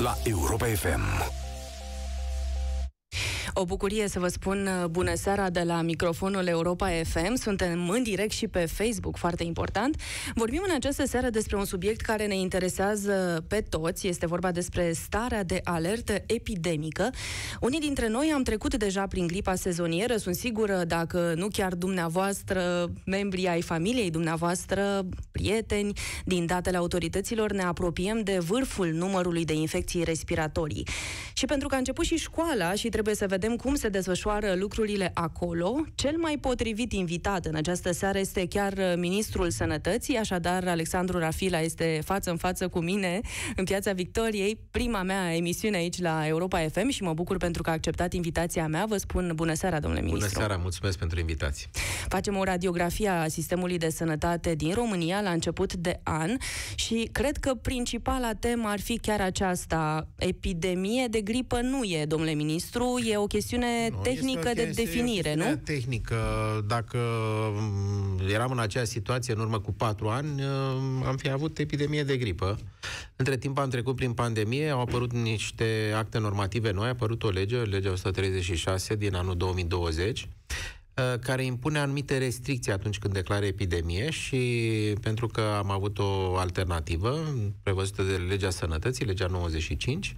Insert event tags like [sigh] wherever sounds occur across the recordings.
la Europa FM. O bucurie să vă spun uh, bună seara de la microfonul Europa FM. Suntem în direct și pe Facebook, foarte important. Vorbim în această seară despre un subiect care ne interesează pe toți. Este vorba despre starea de alertă epidemică. Unii dintre noi am trecut deja prin gripa sezonieră, sunt sigură, dacă nu chiar dumneavoastră, membrii ai familiei dumneavoastră, prieteni, din datele autorităților ne apropiem de vârful numărului de infecții respiratorii. Și pentru că a început și școala și trebuie să vedem vedem cum se desfășoară lucrurile acolo. Cel mai potrivit invitat în această seară este chiar uh, Ministrul Sănătății, așadar Alexandru Rafila este față în față cu mine în Piața Victoriei, prima mea emisiune aici la Europa FM și mă bucur pentru că a acceptat invitația mea. Vă spun bună seara, domnule bună ministru. Bună seara, mulțumesc pentru invitație. Facem o radiografie a sistemului de sănătate din România la început de an și cred că principala temă ar fi chiar aceasta. Epidemie de gripă nu e, domnule ministru, e o chestiune nu, tehnică este o, de este definire, nu? tehnică. Dacă mm, eram în acea situație în urmă cu patru ani, mm, am fi avut epidemie de gripă. Între timp am trecut prin pandemie, au apărut niște acte normative noi, a apărut o lege, legea 136 din anul 2020, Uh, care impune anumite restricții atunci când declară epidemie și pentru că am avut o alternativă prevăzută de legea sănătății, legea 95,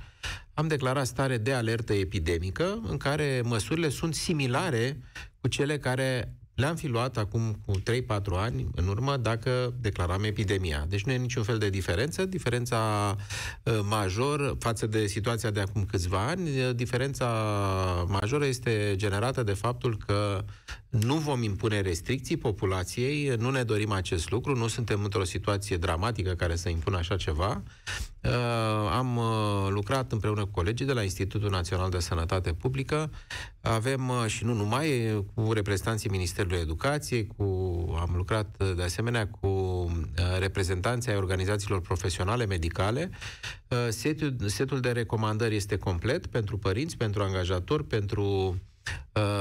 am declarat stare de alertă epidemică în care măsurile sunt similare cu cele care le-am fi luat acum cu 3-4 ani în urmă dacă declaram epidemia. Deci nu e niciun fel de diferență. Diferența ă, major față de situația de acum câțiva ani, ă, diferența majoră este generată de faptul că nu vom impune restricții populației, nu ne dorim acest lucru, nu suntem într-o situație dramatică care să impună așa ceva. Uh, am uh, lucrat împreună cu colegii de la Institutul Național de Sănătate Publică. Avem uh, și nu numai cu reprezentanții Ministerului Educației, cu, am lucrat de asemenea cu reprezentanții ai organizațiilor profesionale medicale. Setul, setul de recomandări este complet pentru părinți, pentru angajatori, pentru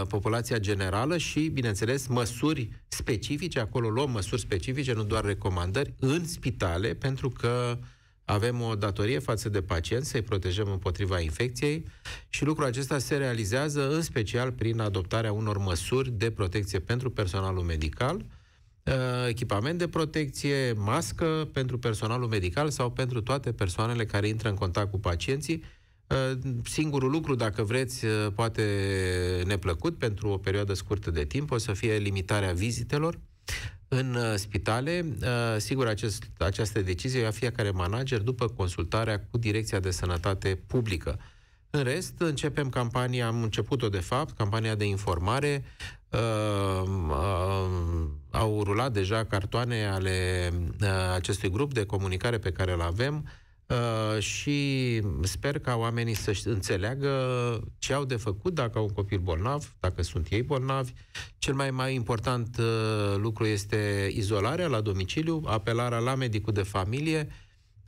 populația generală și, bineînțeles, măsuri specifice, acolo luăm măsuri specifice, nu doar recomandări, în spitale, pentru că uh, avem o datorie față de pacienți să-i protejăm împotriva infecției și lucrul acesta se realizează în special prin adoptarea unor măsuri de protecție pentru personalul medical, uh, echipament de protecție, mască pentru personalul medical sau pentru toate persoanele care intră în contact cu pacienții. Uh, singurul lucru, dacă vreți, uh, poate neplăcut pentru o perioadă scurtă de timp, o să fie limitarea vizitelor, în uh, spitale. Uh, sigur, acest, această decizie a fiecare manager după consultarea cu Direcția de Sănătate Publică. În rest, începem campania, am început-o de fapt, campania de informare. Uh, uh, au rulat deja cartoane ale uh, acestui grup de comunicare pe care îl avem. Uh, Uh, și sper ca oamenii să înțeleagă ce au de făcut dacă au un copil bolnav, dacă sunt ei bolnavi. Cel mai mai important uh, lucru este izolarea la domiciliu, apelarea la medicul de familie,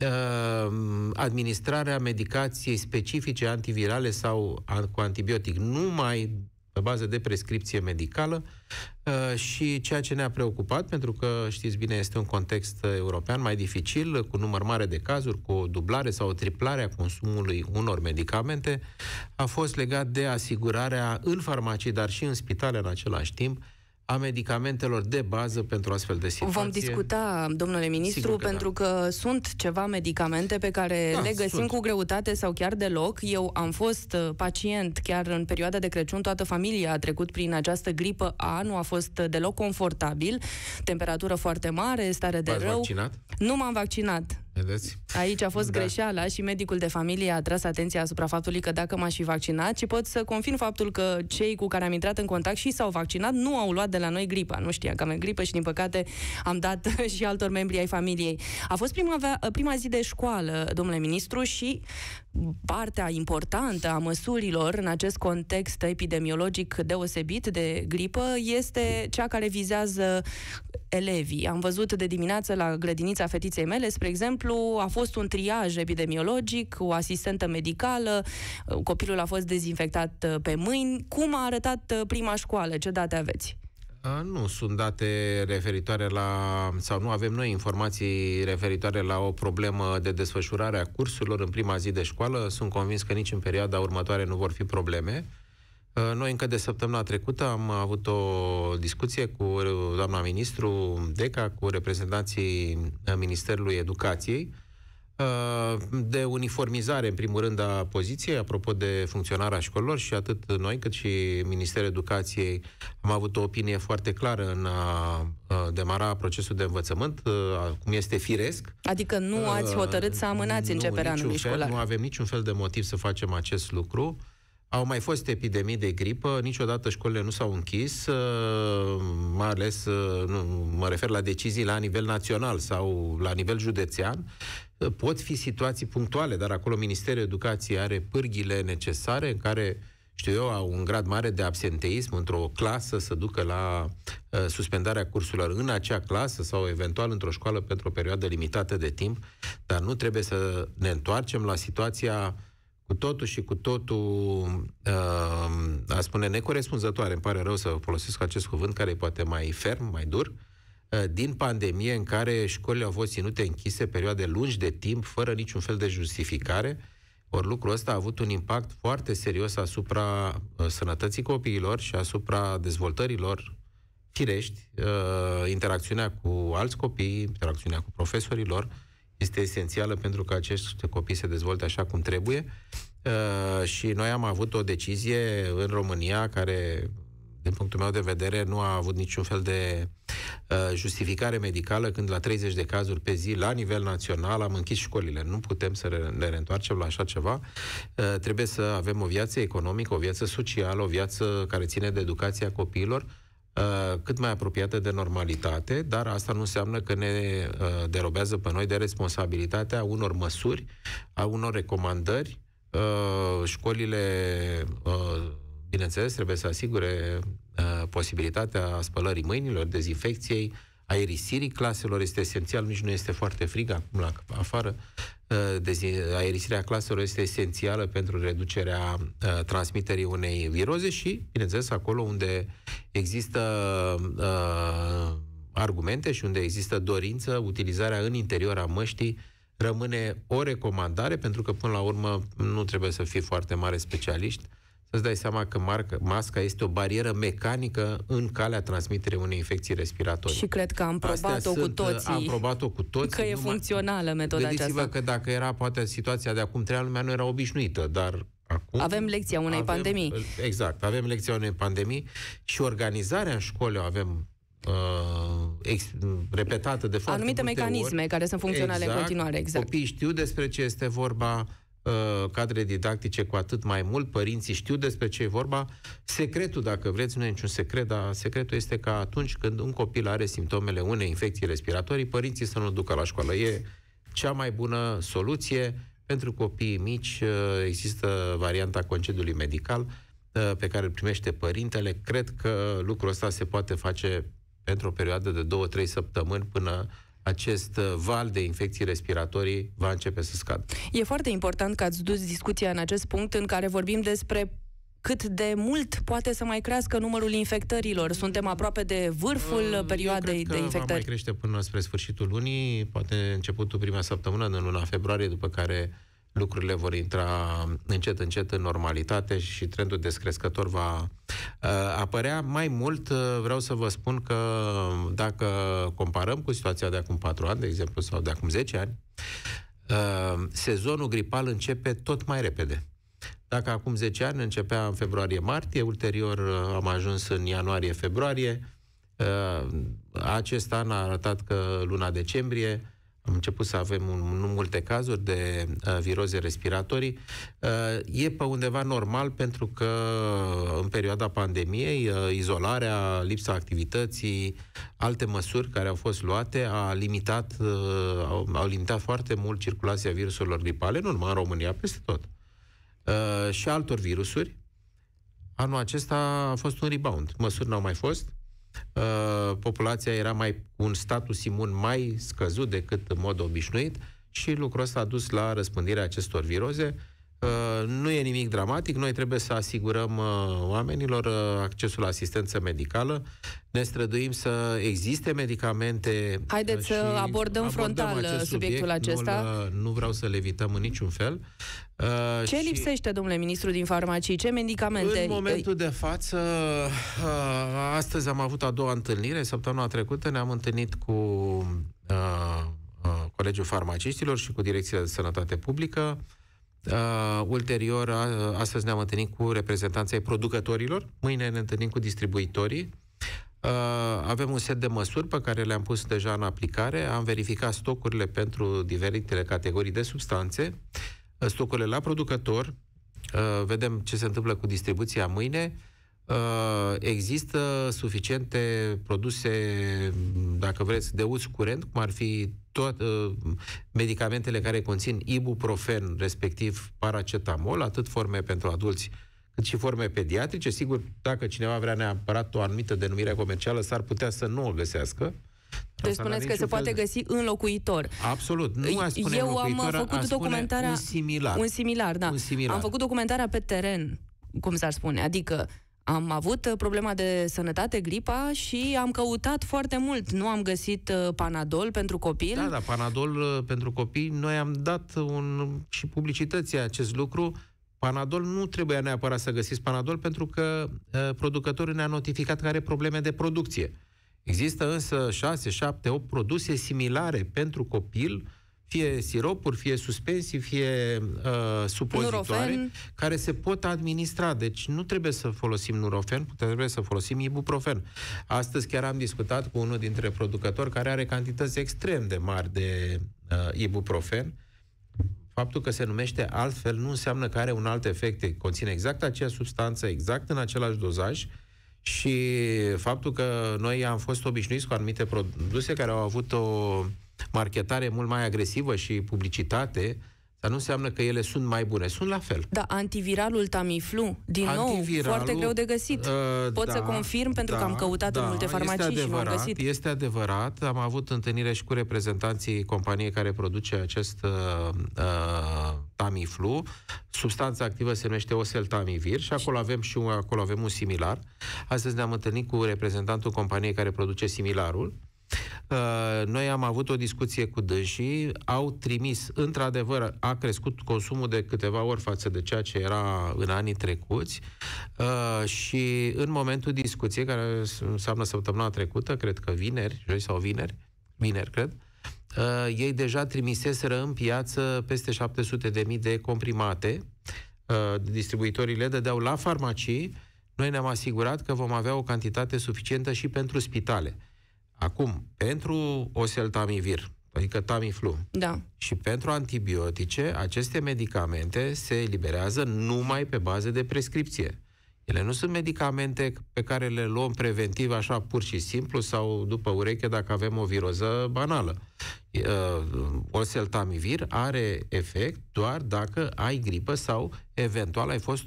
uh, administrarea medicației specifice antivirale sau cu antibiotic numai pe bază de prescripție medicală, Uh, și ceea ce ne-a preocupat, pentru că știți bine, este un context uh, european mai dificil, uh, cu număr mare de cazuri, cu o dublare sau o triplare a consumului unor medicamente, a fost legat de asigurarea în farmacii, dar și în spitale în același timp, a medicamentelor de bază pentru astfel de situații. Vom discuta, domnule ministru, că da. pentru da. că sunt ceva medicamente pe care da, le găsim sunt. cu greutate sau chiar deloc. Eu am fost uh, pacient chiar în perioada de Crăciun, toată familia a trecut prin această gripă A, nu a fost uh, deloc confortabil, temperatură foarte mare, stare de rău. Vaccinat? Nu m-am vaccinat. Vedeți? Aici a fost da. greșeala și medicul de familie a tras atenția asupra faptului că dacă m-aș fi vaccinat, ci pot să confirm faptul că cei cu care am intrat în contact și s-au vaccinat nu au luat de la noi gripa. Nu știa că am gripă și, din păcate, am dat [laughs] și altor membri ai familiei. A fost prima, prima zi de școală, domnule ministru, și partea importantă a măsurilor în acest context epidemiologic deosebit de gripă este cea care vizează elevii. Am văzut de dimineață la grădinița fetiței mele, spre exemplu, a fost un triaj epidemiologic, o asistentă medicală, copilul a fost dezinfectat uh, pe mâini. Cum a arătat uh, prima școală? Ce date aveți? Nu sunt date referitoare la, sau nu avem noi informații referitoare la o problemă de desfășurare a cursurilor în prima zi de școală. Sunt convins că nici în perioada următoare nu vor fi probleme. Noi încă de săptămâna trecută am avut o discuție cu uh, doamna ministru Deca, cu reprezentanții uh, Ministerului Educației, Ă, de uniformizare, în primul rând, a poziției, apropo de funcționarea școlilor și atât noi cât și Ministerul Educației am avut o opinie foarte clară în a ă, demara procesul de învățământ, ă, cum este firesc. Adică nu ați hotărât să amânați nu, începerea anului fel, școlar. Nu avem niciun fel de motiv să facem acest lucru. Au mai fost epidemii de gripă, niciodată școlile nu s-au închis, mai ales nu, mă refer la decizii la nivel național sau la nivel județean pot fi situații punctuale, dar acolo Ministerul Educației are pârghile necesare în care știu eu, au un grad mare de absenteism într-o clasă să ducă la uh, suspendarea cursurilor în acea clasă sau eventual într-o școală pentru o perioadă limitată de timp, dar nu trebuie să ne întoarcem la situația cu totul și cu totul, uh, a spune, necorespunzătoare, îmi pare rău să folosesc acest cuvânt care e poate mai ferm, mai dur, Eh, din pandemie în care școlile au fost ținute închise perioade lungi de timp, fără niciun fel de justificare, ori lucrul ăsta a avut un impact foarte serios asupra eh, sănătății copiilor și asupra dezvoltărilor firești, eh, interacțiunea cu alți copii, interacțiunea cu profesorilor, este esențială pentru că acești copii se dezvolte așa cum trebuie. Uh, și noi am avut o decizie în România care din punctul meu de vedere, nu a avut niciun fel de uh, justificare medicală când la 30 de cazuri pe zi, la nivel național, am închis școlile. Nu putem să ne reîntoarcem la așa ceva. Uh, trebuie să avem o viață economică, o viață socială, o viață care ține de educația copiilor, uh, cât mai apropiată de normalitate, dar asta nu înseamnă că ne uh, derobează pe noi de responsabilitatea unor măsuri, a unor recomandări. Uh, școlile bineînțeles, trebuie să asigure uh, posibilitatea spălării mâinilor, dezinfecției, aerisirii claselor este esențial, nici nu este foarte frig acum la afară. Uh, aerisirea claselor este esențială pentru reducerea uh, transmiterii unei viroze și, bineînțeles, acolo unde există uh, argumente și unde există dorință, utilizarea în interior a măștii rămâne o recomandare, pentru că, până la urmă, nu trebuie să fii foarte mare specialiști să-ți dai seama că marca, masca este o barieră mecanică în calea transmiterii unei infecții respiratorii. Și cred că am probat-o cu uh, toții. Am probat-o cu toții. Că e numai... funcțională metoda Gândiți-vă aceasta. că dacă era poate situația de acum trei ani, lumea nu era obișnuită, dar acum... Avem lecția unei avem, pandemii. Uh, exact, avem lecția unei pandemii și organizarea în școli o avem uh, ex, repetată de foarte Anumite mecanisme ori. care sunt funcționale exact, în continuare, exact. Copiii știu despre ce este vorba, Uh, cadre didactice, cu atât mai mult, părinții știu despre ce e vorba. Secretul, dacă vreți, nu e niciun secret, dar secretul este că atunci când un copil are simptomele unei infecții respiratorii, părinții să nu ducă la școală. E cea mai bună soluție. Pentru copiii mici uh, există varianta concediului medical uh, pe care îl primește părintele. Cred că lucrul ăsta se poate face pentru o perioadă de 2-3 săptămâni până acest uh, val de infecții respiratorii va începe să scadă. E foarte important că ați dus discuția în acest punct în care vorbim despre cât de mult poate să mai crească numărul infectărilor. Suntem aproape de vârful mm, Eu perioadei de infectări. Va mai crește până spre sfârșitul lunii, poate începutul prima săptămână, în luna februarie, după care lucrurile vor intra încet, încet în normalitate și trendul descrescător va uh, apărea. Mai mult, uh, vreau să vă spun că dacă comparăm cu situația de acum 4 ani, de exemplu, sau de acum 10 ani, uh, sezonul gripal începe tot mai repede. Dacă acum 10 ani începea în februarie-martie, ulterior uh, am ajuns în ianuarie-februarie, uh, acest an a arătat că luna decembrie am început să avem un, nu multe cazuri de uh, viroze respiratorii. Uh, e pe undeva normal pentru că uh, în perioada pandemiei, uh, izolarea, lipsa activității, alte măsuri care au fost luate a limitat, uh, au, au limitat foarte mult circulația virusurilor gripale, nu numai în România, peste tot. Uh, și altor virusuri. Anul acesta a fost un rebound. Măsuri n-au mai fost, Uh, populația era mai un status imun mai scăzut decât în mod obișnuit și lucrul ăsta a dus la răspândirea acestor viroze nu e nimic dramatic, noi trebuie să asigurăm uh, oamenilor uh, accesul la asistență medicală, ne străduim să existe medicamente. Uh, Haideți să abordăm, abordăm frontal acest subiectul subiect. acesta. Nu, nu vreau să le evităm în niciun fel. Ce și lipsește, domnule ministru, din farmacii? Ce medicamente? În momentul de față, astăzi am avut a doua întâlnire, săptămâna trecută ne-am întâlnit cu Colegiul Farmaciștilor și cu Direcția de Sănătate Publică. Uh, ulterior, uh, astăzi ne-am întâlnit cu reprezentanții ai producătorilor, mâine ne întâlnim cu distribuitorii. Uh, avem un set de măsuri pe care le-am pus deja în aplicare, am verificat stocurile pentru diferitele categorii de substanțe, uh, stocurile la producător, uh, vedem ce se întâmplă cu distribuția mâine, Uh, există suficiente produse, dacă vreți, de uz curent, cum ar fi toate uh, medicamentele care conțin ibuprofen, respectiv paracetamol, atât forme pentru adulți cât și forme pediatrice. Sigur, dacă cineva vrea neapărat o anumită denumire comercială, s-ar putea să nu o găsească. Deci spuneți că se poate poate găsi înlocuitor. Absolut, nu a spune Eu am uh, făcut documentarea... un similar. Un similar, da. Un similar. Am făcut documentarea pe teren, cum s-ar spune, adică am avut uh, problema de sănătate, gripa, și am căutat foarte mult. Nu am găsit uh, Panadol pentru copil. Da, da, Panadol uh, pentru copii. Noi am dat un, și publicității acest lucru. Panadol nu trebuia neapărat să găsiți Panadol pentru că uh, producătorul ne-a notificat că are probleme de producție. Există însă 6, 7, 8 produse similare pentru copil fie siropuri, fie suspensii, fie uh, supozitoare, nurofen. care se pot administra. Deci nu trebuie să folosim nurofen, trebuie să folosim ibuprofen. Astăzi chiar am discutat cu unul dintre producători care are cantități extrem de mari de uh, ibuprofen. Faptul că se numește altfel nu înseamnă că are un alt efect. Conține exact aceeași substanță, exact în același dozaj, și faptul că noi am fost obișnuiți cu anumite produse care au avut o marketare mult mai agresivă și publicitate, dar nu înseamnă că ele sunt mai bune. Sunt la fel. Da, antiviralul Tamiflu, din antiviralul, nou, foarte greu de găsit. Uh, Pot da, să confirm pentru da, că am căutat da, în multe farmacii adevărat, și nu am găsit. Este adevărat. Am avut întâlnire și cu reprezentanții companiei care produce acest uh, uh, Tamiflu. Substanța activă se numește oseltamivir și acolo avem și un, acolo avem un similar. Astăzi ne-am întâlnit cu reprezentantul companiei care produce similarul Uh, noi am avut o discuție cu dânsii, au trimis, într-adevăr, a crescut consumul de câteva ori față de ceea ce era în anii trecuți uh, și în momentul discuției, care înseamnă săptămâna trecută, cred că vineri, joi sau vineri, vineri, cred, Uh, ei deja trimiseseră în piață peste 700.000 de comprimate. Uh, distribuitorii le dădeau la farmacii. Noi ne-am asigurat că vom avea o cantitate suficientă și pentru spitale. Acum, pentru oseltamivir, adică Tamiflu, da. și pentru antibiotice, aceste medicamente se eliberează numai pe bază de prescripție. Ele nu sunt medicamente pe care le luăm preventiv așa pur și simplu sau după ureche dacă avem o viroză banală. Uh, oseltamivir are efect doar dacă ai gripă sau eventual ai fost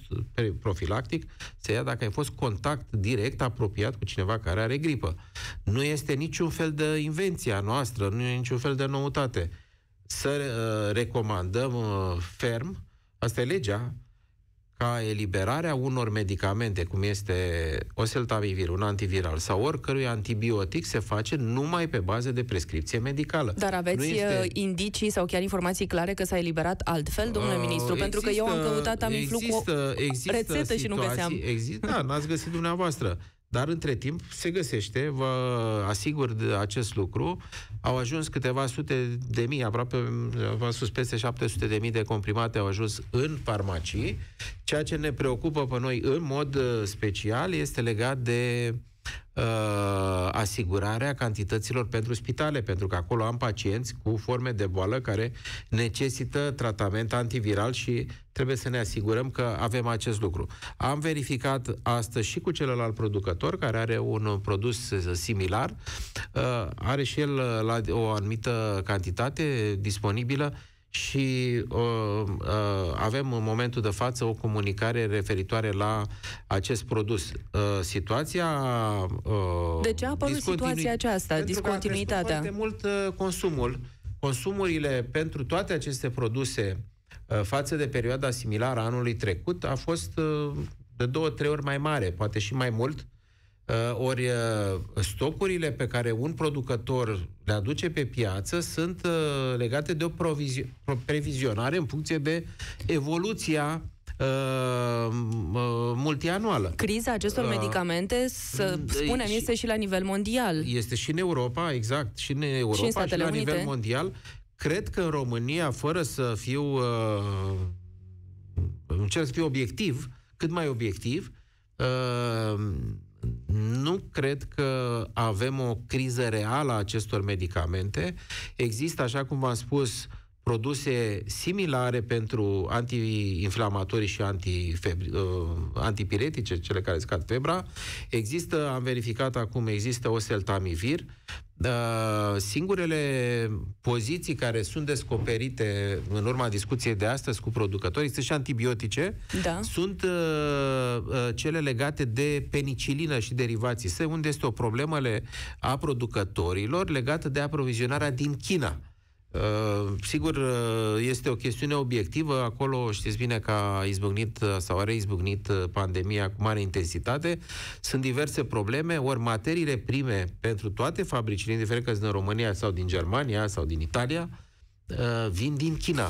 profilactic, să ia dacă ai fost contact direct apropiat cu cineva care are gripă. Nu este niciun fel de invenție a noastră, nu e niciun fel de noutate. Să uh, recomandăm uh, ferm, asta e legea, ca eliberarea unor medicamente, cum este oseltamivir, un antiviral, sau oricărui antibiotic, se face numai pe bază de prescripție medicală. Dar aveți este... Uh, indicii sau chiar informații clare că s-a eliberat altfel, domnule uh, ministru? Există, pentru că eu am căutat am există, cu o există rețetă situații, și nu găseam. Există, da, n-ați găsit dumneavoastră. Dar între timp se găsește, vă asigur de acest lucru, au ajuns câteva sute de mii, aproape, v-am spus, peste 700 de mii de comprimate au ajuns în farmacii. Ceea ce ne preocupă pe noi în mod uh, special este legat de uh, asigurarea cantităților pentru spitale, pentru că acolo am pacienți cu forme de boală care necesită tratament antiviral și trebuie să ne asigurăm că avem acest lucru. Am verificat astăzi și cu celălalt producător care are un produs similar, uh, are și el uh, la o anumită cantitate disponibilă și uh, uh, avem în momentul de față o comunicare referitoare la acest produs. Uh, situația... Uh, de ce a apărut discontinu- situația aceasta, pentru discontinuitatea? Pentru mult uh, consumul. Consumurile pentru toate aceste produse uh, față de perioada similară anului trecut a fost uh, de două, trei ori mai mare, poate și mai mult, Uh, ori uh, stocurile pe care un producător le aduce pe piață sunt uh, legate de o previzionare în funcție de evoluția multianuală. Criza acestor medicamente, să mm, spunem, este și la nivel mondial. Este și în Europa, exact, și în Europa și, în Statele și la Unite. nivel mondial. Cred că în România, fără să fiu uh, încerc să fiu obiectiv, cât mai obiectiv, uh, nu cred că avem o criză reală a acestor medicamente. Există, așa cum v-am spus, produse similare pentru antiinflamatorii și uh, antipiretice, cele care scad febra. Există, am verificat acum, există oseltamivir, Uh, singurele poziții care sunt descoperite în urma discuției de astăzi cu producătorii sunt și antibiotice, da. sunt uh, uh cele legate de penicilină și derivații Se unde este o problemă a producătorilor legată de aprovizionarea din China. Uh, sigur, uh, este o chestiune obiectivă. Acolo știți bine că a izbucnit sau a reizbucnit uh, pandemia cu mare intensitate. Sunt diverse probleme, ori materiile prime pentru toate fabricile, indiferent că sunt în România sau din Germania sau din Italia, Uh, vin din China.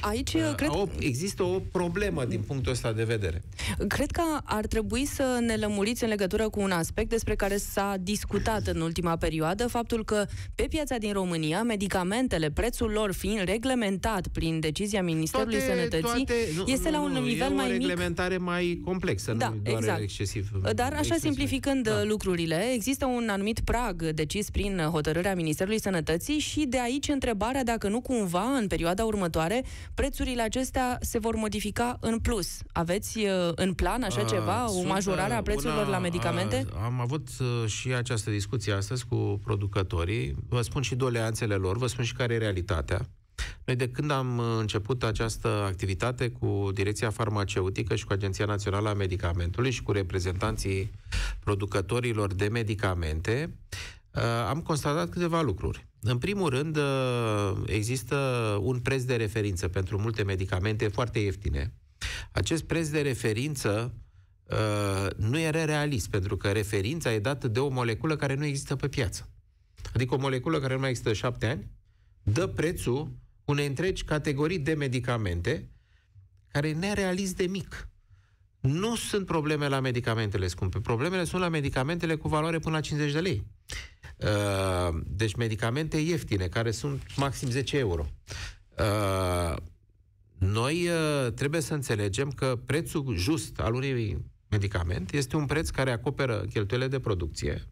Aici uh, cred... există o problemă din punctul ăsta de vedere. Cred că ar trebui să ne lămuriți în legătură cu un aspect despre care s-a discutat în ultima perioadă, faptul că pe piața din România, medicamentele, prețul lor fiind reglementat prin decizia Ministerului toate, Sănătății, toate, este la un nu, nivel mai mic. reglementare mai complexă, da, nu doar exact. excesiv. Dar așa excesiv. simplificând da. lucrurile, există un anumit prag decis prin hotărârea Ministerului Sănătății și de aici întrebarea dacă nu cumva cumva în perioada următoare prețurile acestea se vor modifica în plus. Aveți uh, în plan așa a, ah, ceva, o majorare a prețurilor una, la medicamente? A, ah, am avut uh, și această discuție astăzi cu producătorii. Vă spun și doleanțele lor, vă spun și care e realitatea. Noi de când am uh, început această activitate cu Direcția Farmaceutică și cu Agenția Națională a Medicamentului și cu reprezentanții producătorilor de medicamente, Uh, am constatat câteva lucruri. În primul rând, uh, există un preț de referință pentru multe medicamente foarte ieftine. Acest preț de referință uh, nu era realist, pentru că referința e dată de o moleculă care nu există pe piață. Adică o moleculă care nu mai există șapte ani, dă prețul unei întregi categorii de medicamente care e nerealist de mic. Nu sunt probleme la medicamentele scumpe. Problemele sunt la medicamentele cu valoare până la 50 de lei. Deci medicamente ieftine, care sunt maxim 10 euro. Uh, noi uh, trebuie să înțelegem că prețul just al unui medicament este un preț care acoperă cheltuielile de producție,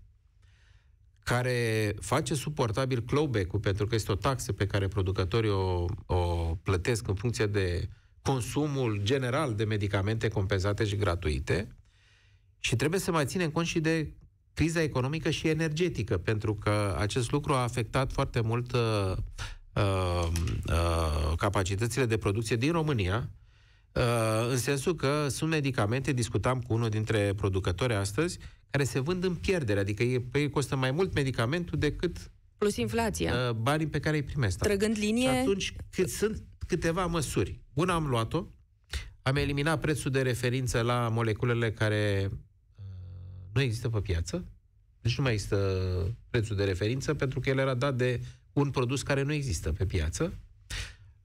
care face suportabil clawback-ul, pentru că este o taxă pe care producătorii o, o plătesc în funcție de consumul general de medicamente compensate și gratuite și trebuie să mai ținem cont și de criza economică și energetică, pentru că acest lucru a afectat foarte mult uh, uh, uh, capacitățile de producție din România, uh, în sensul că sunt medicamente, discutam cu unul dintre producători astăzi, care se vând în pierdere, adică ei, păi, ei costă mai mult medicamentul decât plus inflația. Uh, banii pe care îi primesc. Trăgând linie... Și atunci cât sunt câteva măsuri. Una am luat-o, am eliminat prețul de referință la moleculele care nu există pe piață, deci nu mai există prețul de referință, pentru că el era dat de un produs care nu există pe piață.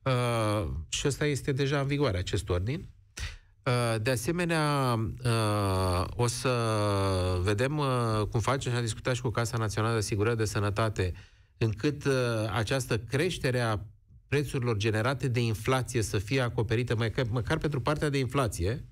Uh, și ăsta este deja în vigoare, acest ordin. Uh, de asemenea, uh, o să vedem uh, cum face și am discutat și cu Casa Națională de Asigurări de Sănătate, încât această creștere a prețurilor generate de inflație să fie acoperită, măcar pentru partea de inflație,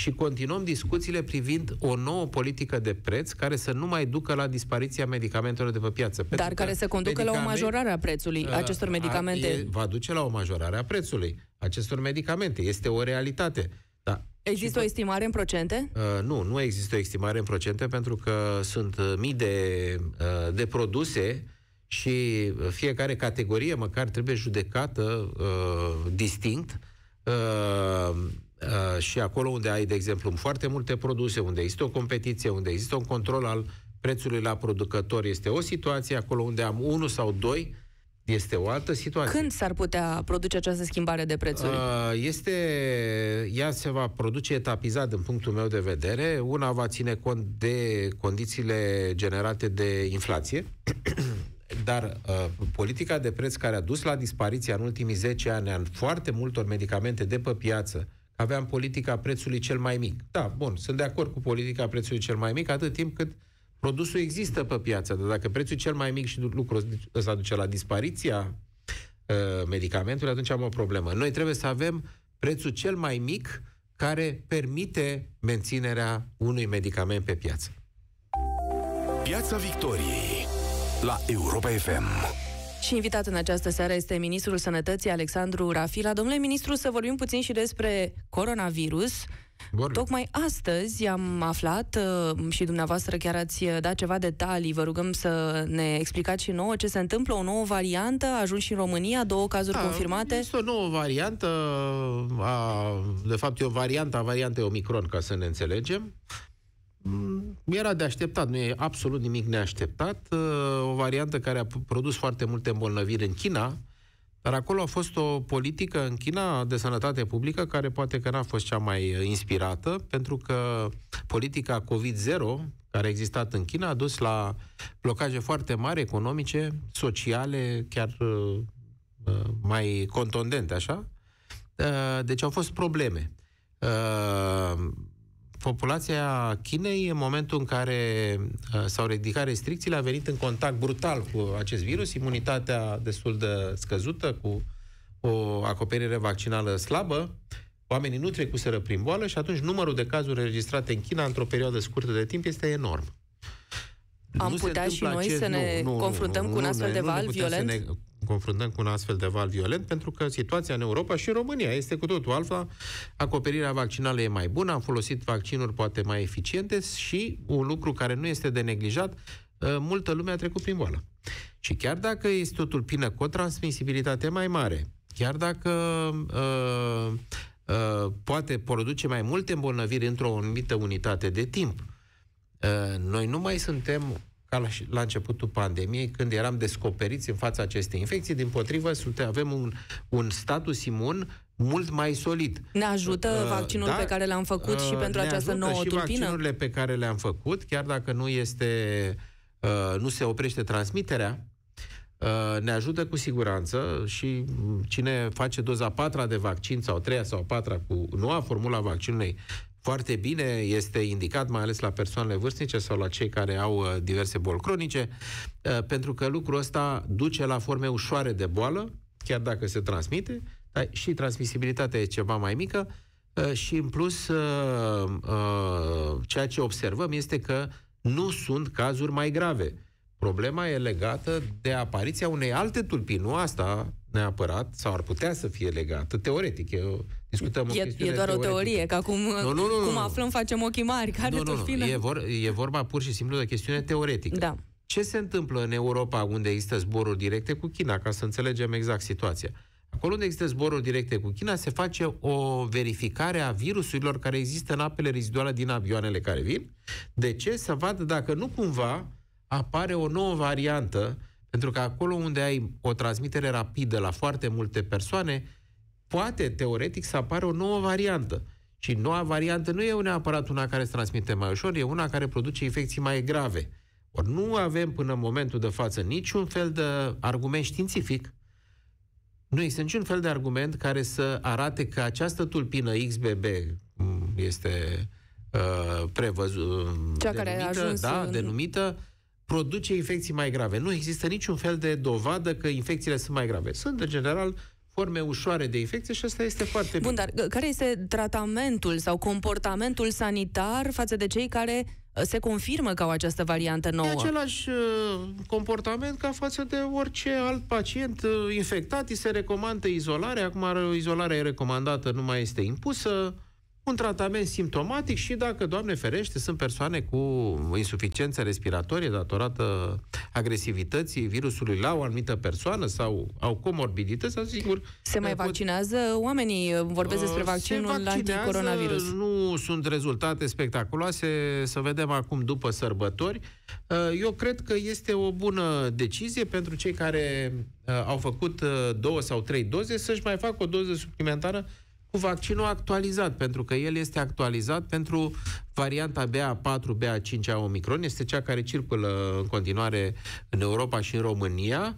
și continuăm discuțiile privind o nouă politică de preț care să nu mai ducă la dispariția medicamentelor de pe piață. Pentru Dar care să conducă la o majorare a prețului uh, acestor medicamente. A, e, va duce la o majorare a prețului acestor medicamente. Este o realitate. Da. Există o estimare în procente? Uh, nu, nu există o estimare în procente pentru că sunt uh, mii de, uh, de produse și uh, fiecare categorie măcar trebuie judecată uh, distinct. Uh, Uh, și acolo unde ai, de exemplu, foarte multe produse, unde există o competiție, unde există un control al prețului la producători este o situație, acolo unde am unul sau doi, este o altă situație. Când s-ar putea produce această schimbare de prețuri? Uh, este, ea se va produce etapizat din punctul meu de vedere. Una va ține cont de condițiile generate de inflație, [clears throat] dar uh, politica de preț care a dus la dispariția în ultimii 10 ani în foarte multor medicamente de pe piață, aveam politica prețului cel mai mic. Da, bun, sunt de acord cu politica prețului cel mai mic atât timp cât produsul există pe piață, dar dacă prețul cel mai mic și lucrul ăsta duce la dispariția uh, medicamentului, atunci am o problemă. Noi trebuie să avem prețul cel mai mic care permite menținerea unui medicament pe piață. Piața Victoriei la Europa FM. Și invitat în această seară este Ministrul Sănătății, Alexandru Rafila. Domnule Ministru, să vorbim puțin și despre coronavirus. Vorbim. Tocmai astăzi am aflat uh, și dumneavoastră chiar ați uh, dat ceva detalii. Vă rugăm să ne explicați și nouă ce se întâmplă. O nouă variantă a ajuns și în România, două cazuri a, da, confirmate. Este o nouă variantă, a, de fapt e o variantă a variantei Omicron, ca să ne înțelegem, Mm, era de așteptat, nu e absolut nimic neașteptat. Uh, o variantă care a produs foarte multe îmbolnăviri în China, dar acolo a fost o politică în China de sănătate publică care poate că n-a fost cea mai inspirată, pentru că politica COVID-0 care a existat în China a dus la blocaje foarte mari economice, sociale, chiar uh, uh, mai contundente, așa. Deci au fost probleme populația Chinei, în momentul în care uh, s-au ridicat restricțiile, a venit în contact brutal cu acest virus, imunitatea destul de scăzută, cu o acoperire vaccinală slabă, oamenii nu trecuseră prin boală și atunci numărul de cazuri registrate în China într-o perioadă scurtă de timp este enorm. Am nu putea și noi acest... să ne nu, nu, confruntăm nu, nu, cu un astfel nu, de val violent? Să ne confruntăm cu un astfel de val violent, pentru că situația în Europa și în România este cu totul alta. Acoperirea vaccinală e mai bună, am folosit vaccinuri poate mai eficiente și un lucru care nu este de neglijat, ă, multă lume a trecut prin boală. Și chiar dacă este totul tulpină cu o transmisibilitate mai mare, chiar dacă uh, uh, poate produce mai multe îmbolnăviri într-o anumită unitate de timp, uh, noi nu mai suntem ca la, la începutul pandemiei, când eram descoperiți în fața acestei infecții. Din potrivă, sute, avem un, un status imun mult mai solid. Ne ajută uh, vaccinul da, pe care l-am făcut uh, și pentru această nouă și tulpină? vaccinurile pe care le-am făcut, chiar dacă nu este uh, nu se oprește transmiterea, uh, ne ajută cu siguranță și cine face doza patra de vaccin sau treia sau patra cu noua formula vaccinului foarte bine, este indicat mai ales la persoanele vârstnice sau la cei care au uh, diverse boli cronice, uh, pentru că lucrul ăsta duce la forme ușoare de boală, chiar dacă se transmite, dar și transmisibilitatea e ceva mai mică uh, și în plus ceea ce observăm este că nu sunt cazuri mai grave. Problema e legată de apariția unei alte tulpini, nu asta neapărat, sau ar putea să fie legată, teoretic, e Discutăm e, o e doar o teorie, că acum nu, nu, nu, cum aflăm facem ochii mari. Care nu, nu, nu. E, vor, e vorba pur și simplu de o chestiune teoretică. Da. Ce se întâmplă în Europa unde există zboruri directe cu China, ca să înțelegem exact situația? Acolo unde există zboruri directe cu China, se face o verificare a virusurilor care există în apele reziduale din avioanele care vin. De ce? Să vadă dacă nu cumva apare o nouă variantă, pentru că acolo unde ai o transmitere rapidă la foarte multe persoane, poate, teoretic, să apară o nouă variantă. Și noua variantă nu e neapărat una care se transmite mai ușor, e una care produce infecții mai grave. Ori nu avem până în momentul de față niciun fel de argument științific, nu există niciun fel de argument care să arate că această tulpină XBB este uh, prevăzut, Cea denumită, a ajuns da, în... denumită, produce infecții mai grave. Nu există niciun fel de dovadă că infecțiile sunt mai grave. Sunt, în general, forme ușoare de infecție și asta este foarte bun. Bun, dar care este tratamentul sau comportamentul sanitar față de cei care uh, se confirmă că au această variantă nouă? E același uh, comportament ca față de orice alt pacient uh, infectat. Îi se recomandă izolare, acum izolarea e recomandată, nu mai este impusă un tratament simptomatic și dacă, Doamne ferește, sunt persoane cu insuficiență respiratorie datorată agresivității virusului la o anumită persoană sau au comorbidități, sau sigur... Se mai pot... vaccinează oamenii? Vorbesc uh, despre vaccinul anticoronavirus. Nu sunt rezultate spectaculoase, să vedem acum după sărbători. Uh, eu cred că este o bună decizie pentru cei care uh, au făcut două sau trei doze să-și mai facă o doză suplimentară cu vaccinul actualizat, pentru că el este actualizat pentru varianta BA4, BA5 a Omicron, este cea care circulă în continuare în Europa și în România,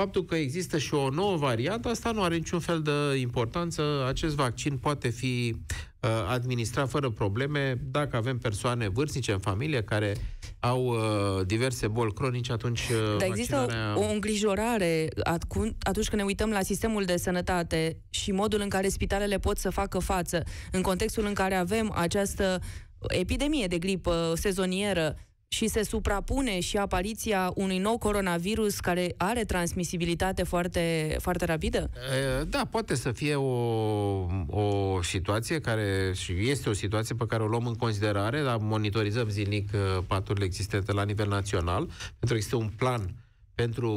Faptul că există și o nouă variantă, asta nu are niciun fel de importanță. Acest vaccin poate fi uh, administrat fără probleme. Dacă avem persoane vârstnice în familie care au uh, diverse boli cronice, atunci uh, Dar vaccinarea... există o, o îngrijorare atunci când ne uităm la sistemul de sănătate și modul în care spitalele pot să facă față. În contextul în care avem această epidemie de gripă sezonieră, și se suprapune și apariția unui nou coronavirus care are transmisibilitate foarte, foarte rapidă? Da, poate să fie o, o situație care și este o situație pe care o luăm în considerare, dar monitorizăm zilnic uh, paturile existente la nivel național, pentru că există un plan pentru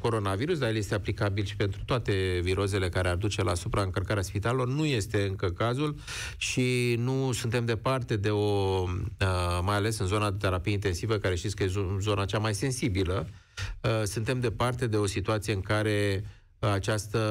coronavirus, dar el este aplicabil și pentru toate virozele care ar duce la supraîncărcarea spitalelor. Nu este încă cazul și nu suntem departe de o, uh, mai ales în zona de terapie intensivă, care știți că e zona cea mai sensibilă, uh, suntem departe de o situație în care această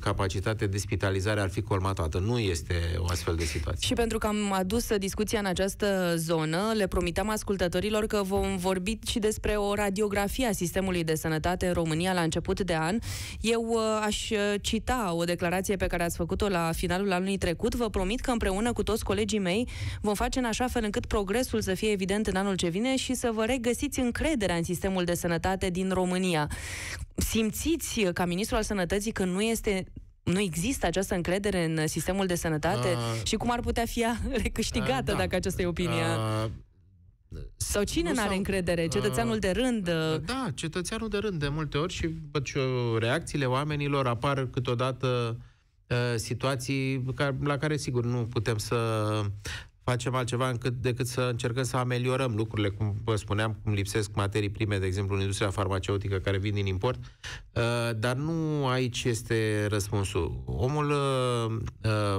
capacitate de spitalizare ar fi colmatată. Nu este o astfel de situație. Și pentru că am adus discuția în această zonă, le promitam ascultătorilor că vom vorbi și despre o radiografie a sistemului de sănătate în România la început de an. Eu uh, aș cita o declarație pe care ați făcut-o la finalul anului trecut. Vă promit că împreună cu toți colegii mei vom face în așa fel încât progresul să fie evident în anul ce vine și să vă regăsiți încrederea în sistemul de sănătate din România simțiți ca ministru al sănătății că nu este nu există această încredere în sistemul de sănătate uh, și cum ar putea fi [laughs] recâștigată uh, da. dacă aceasta e opinia? Uh, sau cine nu are încredere? Cetățeanul uh, de rând? Da, uh... Da, cetățeanul de rând de multe ori și și uh, reacțiile oamenilor apar câteodată uh, situații la care sigur nu putem să facem altceva încât, decât să încercăm să ameliorăm lucrurile, cum vă spuneam, cum lipsesc materii prime, de exemplu, în industria farmaceutică care vin din import, uh, dar nu aici este răspunsul. Omul uh,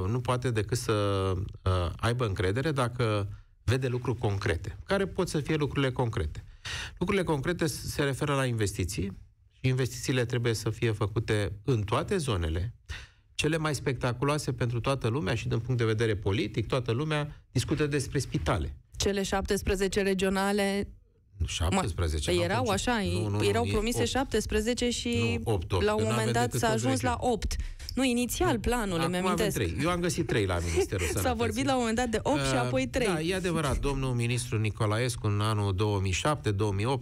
uh nu poate decât să uh, aibă încredere dacă vede lucruri concrete, care pot să fie lucrurile concrete. Lucrurile concrete se referă la investiții și investițiile trebuie să fie făcute în toate zonele, uh, cele mai spectaculoase pentru toată lumea și din punct de vedere politic, toată lumea discută despre spitale. Cele 17 regionale 17, Ma, erau atunci. așa, nu, nu, erau nu, promise 8, 17 și nu, 8, 8. la un moment dat s-a ajuns la 8. Nu, inițial planul, îmi amintesc. 3. Eu am găsit 3 la Ministerul [laughs] Sănătății. S-a vorbit la un moment dat de 8 uh, și apoi 3. Da, e adevărat. Domnul ministru Nicolaescu în anul 2007-2008 uh,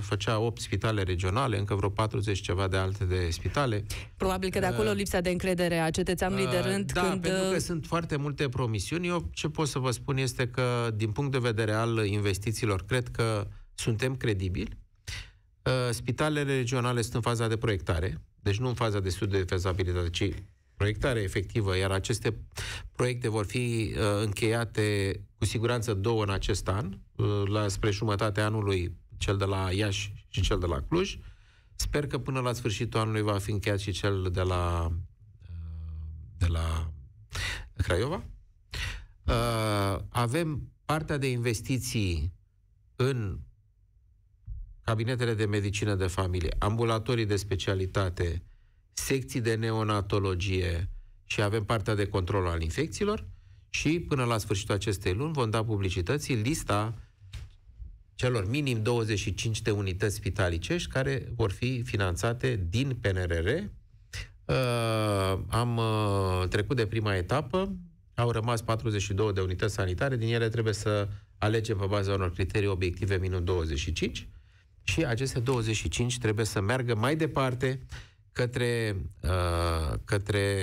făcea 8 spitale regionale, încă vreo 40 ceva de alte de spitale. Probabil că de uh, acolo uh, lipsa de încredere a cetățeanului uh, de rând. Da, când... pentru că uh, sunt foarte multe promisiuni. Eu ce pot să vă spun este că, din punct de vedere al investițiilor, cred că suntem credibili? Uh, spitalele regionale sunt în faza de proiectare, deci nu în faza de studiu de fezabilitate, ci proiectare efectivă, iar aceste proiecte vor fi uh, încheiate cu siguranță două în acest an, uh, la spre jumătatea anului, cel de la Iași și cel de la Cluj. Sper că până la sfârșitul anului va fi încheiat și cel de la, uh, de la Craiova. Uh, avem partea de investiții în cabinetele de medicină de familie, ambulatorii de specialitate, secții de neonatologie și avem partea de control al infecțiilor și până la sfârșitul acestei luni vom da publicității lista celor minim 25 de unități spitalicești care vor fi finanțate din PNRR. Uh, am uh, trecut de prima etapă, au rămas 42 de unități sanitare, din ele trebuie să alegem pe baza unor criterii obiective minus 25 și aceste 25 trebuie să meargă mai departe către, uh, către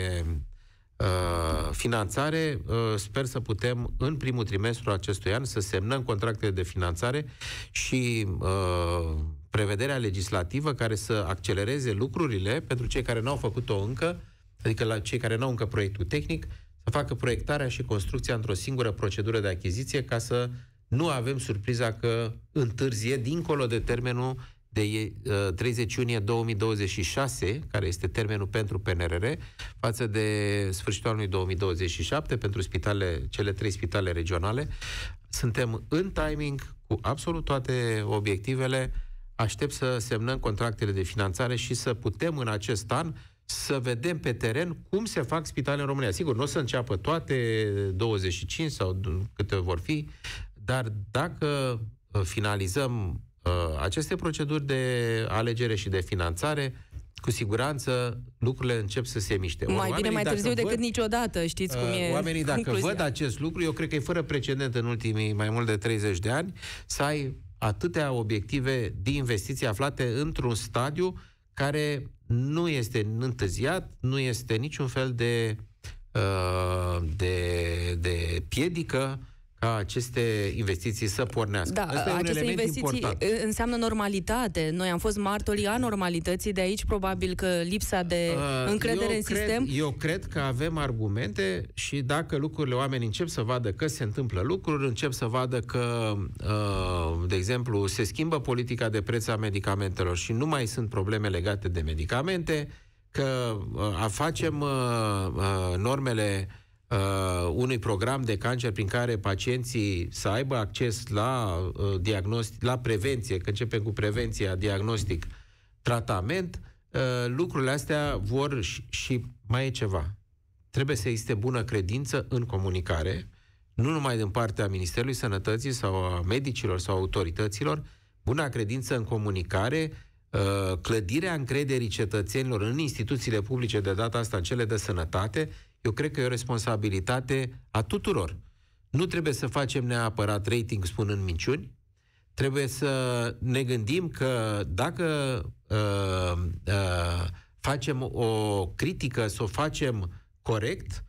uh, finanțare. Uh, sper să putem în primul trimestru acestui an să semnăm contractele de finanțare și uh, prevederea legislativă care să accelereze lucrurile pentru cei care nu au făcut-o încă, adică la cei care nu au încă proiectul tehnic, să facă proiectarea și construcția într-o singură procedură de achiziție ca să nu avem surpriza că întârzie dincolo de termenul de 30 uh, iunie 2026, care este termenul pentru PNRR, față de sfârșitul anului 2027 pentru spitale, cele trei spitale regionale. Suntem în timing cu absolut toate obiectivele. Aștept să semnăm contractele de finanțare și să putem în acest an să vedem pe teren cum se fac spitale în România. Sigur, nu o să înceapă toate 25 sau câte vor fi, dar dacă uh, finalizăm uh, aceste proceduri de alegere și de finanțare, cu siguranță lucrurile încep să se miște. Mai mai bine mai târziu văd, decât niciodată, știți uh, cum e Oamenii, dacă concluzia. văd acest lucru, eu cred că e fără precedent în ultimii mai mult de 30 de ani, să ai atâtea obiective de investiții aflate într-un stadiu care nu este întârziat, nu este niciun fel de, de, de piedică ca aceste investiții să pornească. Da, Asta aceste investiții important. înseamnă normalitate. Noi am fost martorii a normalității, de aici probabil că lipsa de uh, încredere în cred, sistem. Eu cred că avem argumente și dacă lucrurile oameni încep să vadă că se întâmplă lucruri, încep să vadă că, uh, de exemplu, se schimbă politica de preț a medicamentelor și nu mai sunt probleme legate de medicamente, că uh, facem uh, uh, normele uh, uh, unui program de cancer prin care pacienții să aibă acces la, uh, diagnostic, la prevenție, că începem cu prevenția, diagnostic, tratament, uh, lucrurile astea vor și, și mai e ceva. Trebuie să existe bună credință în comunicare, nu numai din partea Ministerului Sănătății sau a medicilor sau autorităților, bună credință în comunicare, uh, clădirea încrederii cetățenilor în instituțiile publice, de data asta în cele de sănătate, eu cred că e o responsabilitate a tuturor. Nu trebuie să facem neapărat rating spunând minciuni, trebuie să ne gândim că dacă uh, uh, facem o critică, să o facem corect,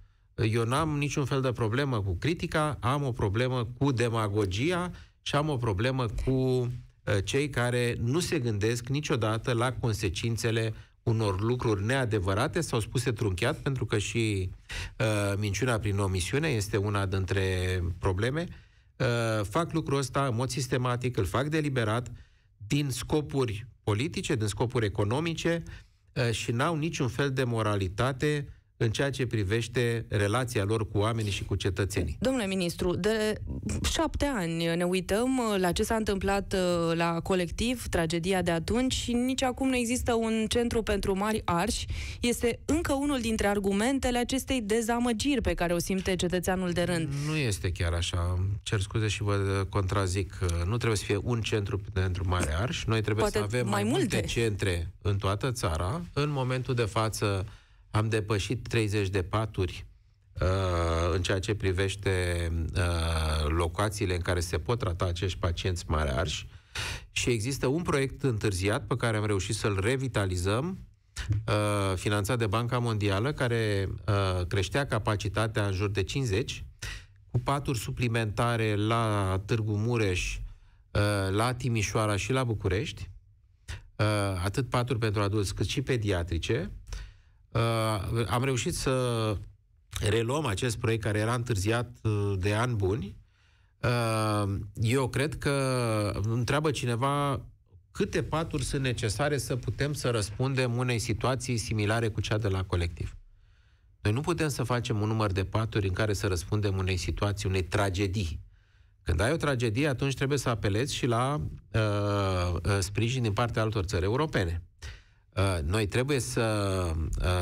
eu n-am niciun fel de problemă cu critica, am o problemă cu demagogia și am o problemă cu uh, cei care nu se gândesc niciodată la consecințele unor lucruri neadevărate sau spuse trunchiat, pentru că și uh, minciuna prin omisiune este una dintre probleme. Uh, fac lucrul ăsta în mod sistematic, îl fac deliberat, din scopuri politice, din scopuri economice uh, și n-au niciun fel de moralitate în ceea ce privește relația lor cu oamenii și cu cetățenii. Domnule ministru, de șapte ani ne uităm la ce s-a întâmplat uh, la colectiv, tragedia de atunci și nici acum nu există un centru pentru mari arși. Este încă unul dintre argumentele acestei dezamăgiri pe care o simte cetățeanul de rând. Nu este chiar așa. Cer scuze și vă contrazic. Uh, nu trebuie să fie un centru pentru mari arși. Noi trebuie Poate să avem mai multe. multe centre în toată țara. În momentul de față am depășit 30 de paturi uh, în ceea ce privește uh, locațiile în care se pot trata acești pacienți mari arși și există un proiect întârziat pe care am reușit să-l revitalizăm, uh, finanțat de Banca Mondială, care uh, creștea capacitatea în jur de 50, cu paturi suplimentare la Târgu Mureș, uh, la Timișoara și la București, uh, atât paturi pentru adulți cât și pediatrice, Uh, am reușit să reluăm acest proiect care era întârziat uh, de ani buni. Uh, eu cred că întreabă cineva câte paturi sunt necesare să putem să răspundem unei situații similare cu cea de la colectiv. Noi nu putem să facem un număr de paturi în care să răspundem unei situații, unei tragedii. Când ai o tragedie, atunci trebuie să apelezi și la uh, uh sprijin din partea altor țări europene. Uh, Ă, noi trebuie să ă,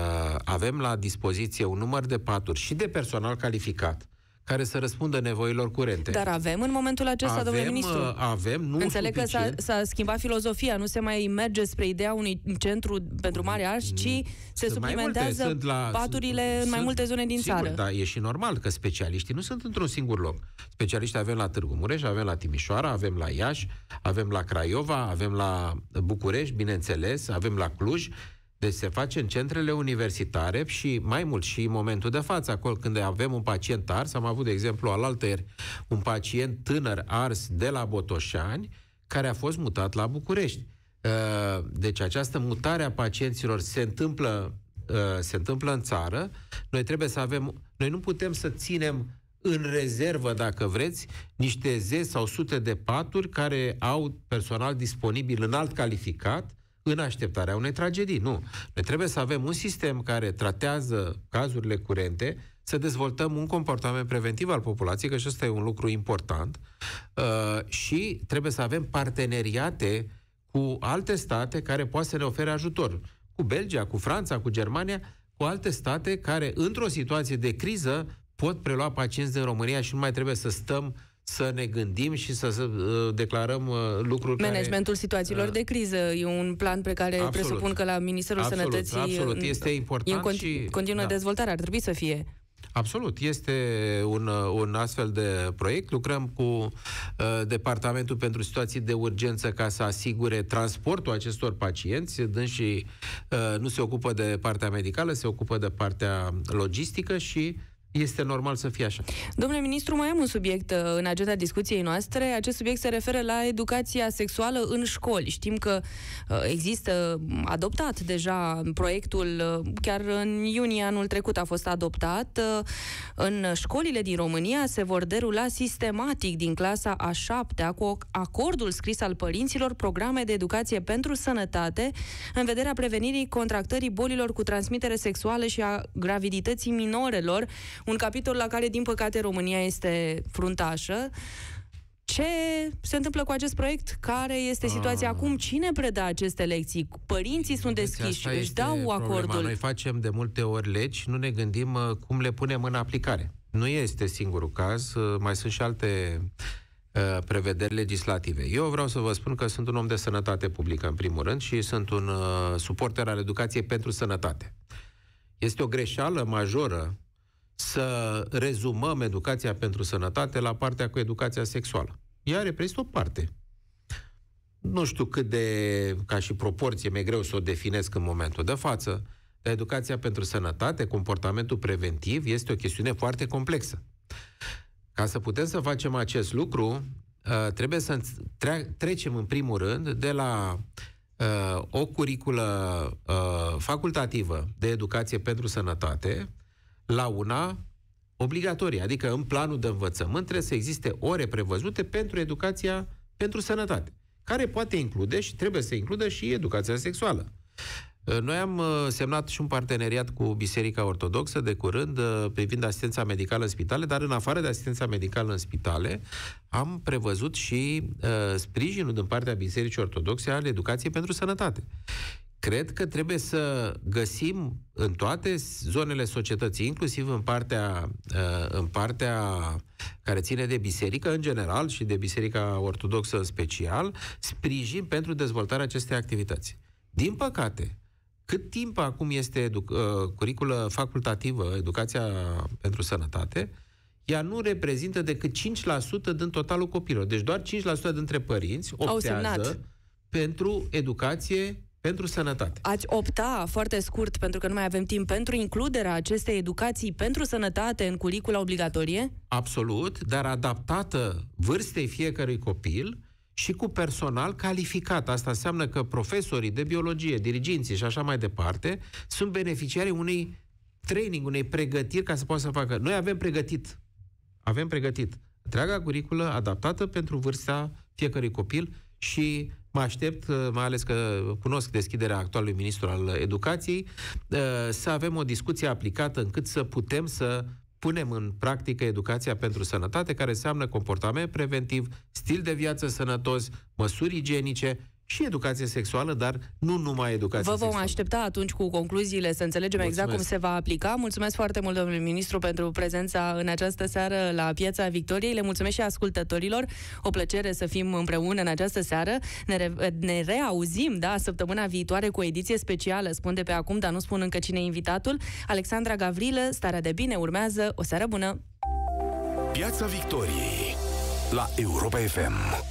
avem la dispoziție un număr de paturi și de personal calificat care să răspundă nevoilor curente. Dar avem în momentul acesta, avem, domnule ministru? Uh, avem, nu Înțeleg suficient. că s-a, schimbat filozofia, nu se mai merge spre ideea unui centru pentru mare arși, ci se suplimentează multe, la, paturile sunt, în mai multe zone din sigur, țară. Da, e și normal că specialiștii nu sunt într-un singur loc. Specialiști avem la Târgu Mureș, avem la Timișoara, avem la Iași, avem la Craiova, avem la București, bineînțeles, avem la Cluj. Deci se face în centrele universitare și mai mult și în momentul de față, acolo când avem un pacient ars, am avut, de exemplu, al altăieri, un pacient tânăr ars de la Botoșani, care a fost mutat la București. Uh, deci această mutare a pacienților se întâmplă, uh, se întâmplă în țară. Noi trebuie să avem... Noi nu putem să ținem în rezervă, dacă vreți, niște zeci sau sute de paturi care au personal disponibil înalt calificat, în așteptarea unei tragedii. Nu. Noi trebuie să avem un sistem care tratează cazurile curente, să dezvoltăm un comportament preventiv al populației, că și ăsta e un lucru important, uh, și trebuie să avem parteneriate cu alte state care poate să ne ofere ajutor. Cu Belgia, cu Franța, cu Germania, cu alte state care, într-o situație de criză, pot prelua pacienți din România și nu mai trebuie să stăm să ne gândim și să, să uh, declarăm uh, lucruri Managementul care, situațiilor uh, de criză e un plan pe care absolut, presupun că la Ministerul absolut, Sănătății absolut, este important e în conti- și, continuă da. dezvoltare, ar trebui să fie. Absolut, este un, un astfel de proiect. Lucrăm cu uh, Departamentul pentru Situații de Urgență ca să asigure transportul acestor pacienți. și uh, nu se ocupă de partea medicală, se ocupă de partea logistică și uh, este normal să fie așa. Domnule ministru, mai am un subiect uh, în agenda discuției noastre. Acest subiect se referă la educația sexuală în școli. Știm că uh, există adoptat deja proiectul, uh, chiar în iunie anul trecut a fost adoptat. În școlile din România se vor derula sistematic din clasa a șaptea cu acordul scris al părinților programe de educație pentru sănătate în vederea prevenirii contractării bolilor cu transmitere sexuală și a gravidității minorelor un capitol la care, din păcate, România este fruntașă. Ce se întâmplă cu acest proiect? Care este situația acum? Ah. Cine predă aceste lecții? Părinții sunt deschiși, deschiși, își dau problema. acordul. Noi facem de multe ori legi, nu ne gândim uh, cum le punem în aplicare. Nu este singurul caz, uh, mai sunt și alte uh, prevederi legislative. Eu vreau să vă spun că sunt un om de sănătate publică, în primul rând, și sunt un uh, suporter al educației pentru sănătate. Este o greșeală majoră să rezumăm educația pentru sănătate la partea cu educația sexuală. Ea reprezintă o parte. Nu știu cât de, ca și proporție, mi-e greu să o definesc în momentul de față, dar educația pentru sănătate, comportamentul preventiv, este o chestiune foarte complexă. Ca să putem să facem acest lucru, uh, trebuie să trecem în primul rând de la uh, o curiculă uh, facultativă de educație pentru sănătate, la una obligatorie, adică în planul de învățământ trebuie să existe ore prevăzute pentru educația pentru sănătate, care poate include și trebuie să includă și educația sexuală. Uh, noi am uh, semnat și un parteneriat cu Biserica Ortodoxă de curând uh, privind asistența medicală în spitale, dar în afară de asistența medicală în spitale, am prevăzut și uh, sprijinul din partea Bisericii Ortodoxe al educației pentru sănătate. Cred că trebuie să găsim în toate zonele societății, inclusiv în partea, uh, în partea care ține de biserică în general și de biserica ortodoxă în special, sprijin pentru dezvoltarea acestei activități. Din păcate, cât timp acum este edu- uh, curiculă facultativă, educația pentru sănătate, ea nu reprezintă decât 5% din totalul copilor. Deci doar 5% dintre părinți optează pentru educație pentru sănătate. Ați opta foarte scurt, pentru că nu mai avem timp, pentru includerea acestei educații pentru sănătate în curicula obligatorie? Absolut, dar adaptată vârstei fiecărui copil și cu personal calificat. Asta înseamnă că profesorii de biologie, diriginții și așa mai departe sunt beneficiari unei training, unei pregătiri ca să poată să facă. Noi avem pregătit. Avem pregătit întreaga curiculă adaptată pentru vârsta fiecărui copil și Mă aștept, uh, mai ales că cunosc deschiderea actualului ministru al educației, uh, să avem o discuție aplicată încât să putem să punem în practică educația pentru sănătate, care înseamnă comportament preventiv, stil de viață sănătos, măsuri igienice și educație sexuală, dar nu numai educație Vă vom aștepta atunci cu concluziile să înțelegem Mulțumesc. exact cum se va aplica. Mulțumesc foarte mult, domnule ministru, pentru prezența în această seară la Piața Victoriei. Le mulțumesc și ascultătorilor. O plăcere să fim împreună în această seară. Ne, re- ne reauzim, da, săptămâna viitoare cu o ediție specială. Spun de pe acum, dar nu spun încă cine e invitatul. Alexandra Gavrilă, Starea de Bine, urmează. O seară bună! Piața Victoriei la Europa FM.